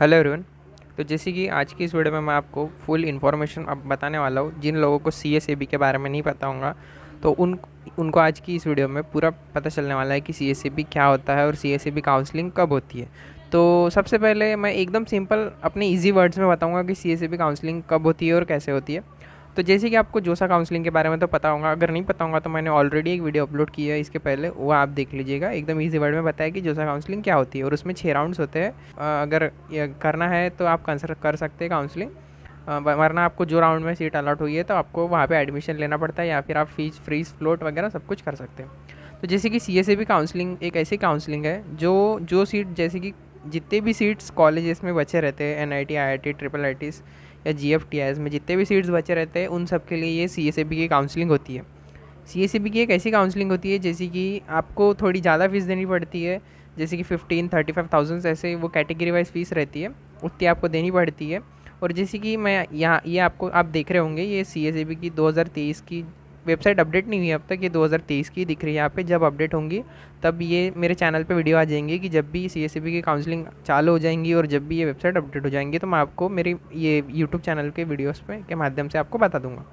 hello everyone तो जैसे कि आज की इस वीडियो में मैं आपको फुल इन्फॉर्मेशन अब बताने वाला हूँ जिन लोगों को सी एस ए बी के बारे में नहीं पता होगा तो उन उनको आज की इस वीडियो में पूरा पता चलने वाला है कि सी एस ए बी क्या होता है और C S A B counselling कब होती है तो सबसे पहले मैं एकदम सिंपल अपने ईजी वर्ड्स में बताऊँगा कि C S A B counselling कब होती है और कैसे होती है तो जैसे कि आपको जोसा काउंसलिंग के बारे में तो पता होगा अगर नहीं पता होगा तो मैंने ऑलरेडी एक वीडियो अपलोड की है इसके पहले वो आप देख लीजिएगा एकदम ईजी वर्ड में बताया कि जोसा काउंसलिंग क्या होती है और उसमें छः राउंड्स होते हैं अगर करना है तो आप कंसर कर सकते हैं काउंसलिंग वरना आपको जो राउंड में सीट अलाट हुई है तो आपको वहाँ पर एडमिशन लेना पड़ता है या फिर आप फीस फ्रीज फ्लोट वगैरह सब कुछ कर सकते हैं तो जैसे कि सी एस भी काउंसलिंग एक ऐसी काउंसलिंग है जो जो सीट जैसे कि जितने भी सीट्स कॉलेजेस में बचे रहते हैं N I T I I T triple I Ts या जी एफ टी आई में जितने भी सीट्स बचे रहते हैं उन सब के लिए ये सी एस ए बी की काउंसलिंग होती है सी एस ए बी की एक ऐसी काउंसलिंग होती है जैसे कि आपको थोड़ी ज़्यादा फ़ीस देनी पड़ती है जैसे कि फिफ्टीन थर्टी फाइव थाउजेंड ऐसे वो कैटेगरी वाइज फ़ीस रहती है उतनी आपको देनी पड़ती है और जैसे कि मैं यहाँ ये आपको आप देख रहे होंगे ये सी एस ए बी की दो हज़ार तेईस की वेबसाइट अपडेट नहीं हुई अब तक ये 2023 की दिख रही है यहाँ पे जब अपडेट होंगी तब ये मेरे चैनल पे वीडियो आ जाएंगी कि जब भी सी e की काउंसलिंग चालू हो जाएंगी और जब भी ये वेबसाइट अपडेट हो जाएंगी तो मैं आपको मेरी ये यूट्यूब चैनल के वीडियोज़ पे के माध्यम से आपको बता दूँगा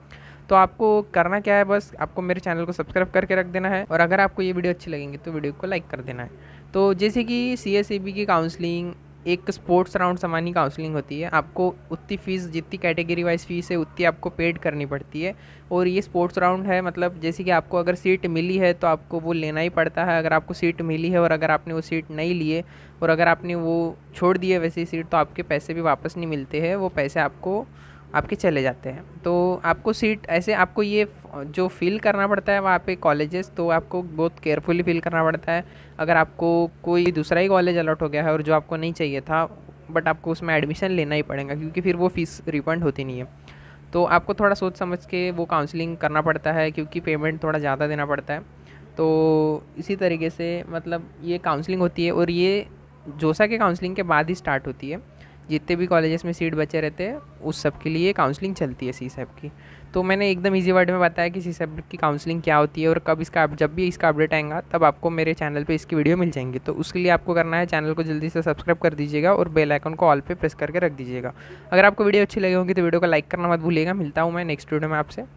तो आपको करना क्या है बस आपको मेरे चैनल को सब्सक्राइब करके रख देना है और अगर आपको ये वीडियो अच्छी लगेंगी तो वीडियो को लाइक कर देना है तो जैसे कि सी e की काउंसलिंग एक स्पोर्ट्स राउंड सामानी काउंसलिंग होती है आपको उतनी फ़ीस जितनी कैटेगरी वाइज फ़ीस है उतनी आपको पेड करनी पड़ती है और ये स्पोर्ट्स राउंड है मतलब जैसे कि आपको अगर सीट मिली है तो आपको वो लेना ही पड़ता है अगर आपको सीट मिली है और अगर आपने वो सीट नहीं लिए और अगर आपने वो छोड़ दिए वैसी सीट तो आपके पैसे भी वापस नहीं मिलते हैं वो पैसे आपको आपके चले जाते हैं तो आपको सीट ऐसे आपको ये जो फील करना पड़ता है वहाँ पे कॉलेजेस तो आपको बहुत केयरफुली फील करना पड़ता है अगर आपको कोई दूसरा ही कॉलेज अलॉट हो गया है और जो आपको नहीं चाहिए था बट आपको उसमें एडमिशन लेना ही पड़ेगा क्योंकि फिर वो फ़ीस रिफंड होती नहीं है तो आपको थोड़ा सोच समझ के वो काउंसलिंग करना पड़ता है क्योंकि पेमेंट थोड़ा ज़्यादा देना पड़ता है तो इसी तरीके से मतलब ये काउंसलिंग होती है और ये जोसा के काउंसलिंग के बाद ही स्टार्ट होती है जितने भी कॉलेजेस में सीट बचे रहते हैं उस सब के लिए काउंसलिंग चलती है सी सैप e की तो मैंने एकदम इजी वर्ड में बताया कि सी सब e की काउंसलिंग क्या होती है और कब इसका जब भी इसका अपडेट आएगा तब आपको मेरे चैनल पे इसकी वीडियो मिल जाएंगी तो उसके लिए आपको करना है चैनल को जल्दी से सब्सक्राइब कर दीजिएगा और बेल आइकन को ऑल पे प्रेस करके रख दीजिएगा अगर आपको वीडियो अच्छी लगी होगी तो वीडियो को लाइक करना मत भूलिएगा मिलता हूँ मैं नेक्स्ट वीडियो में आपसे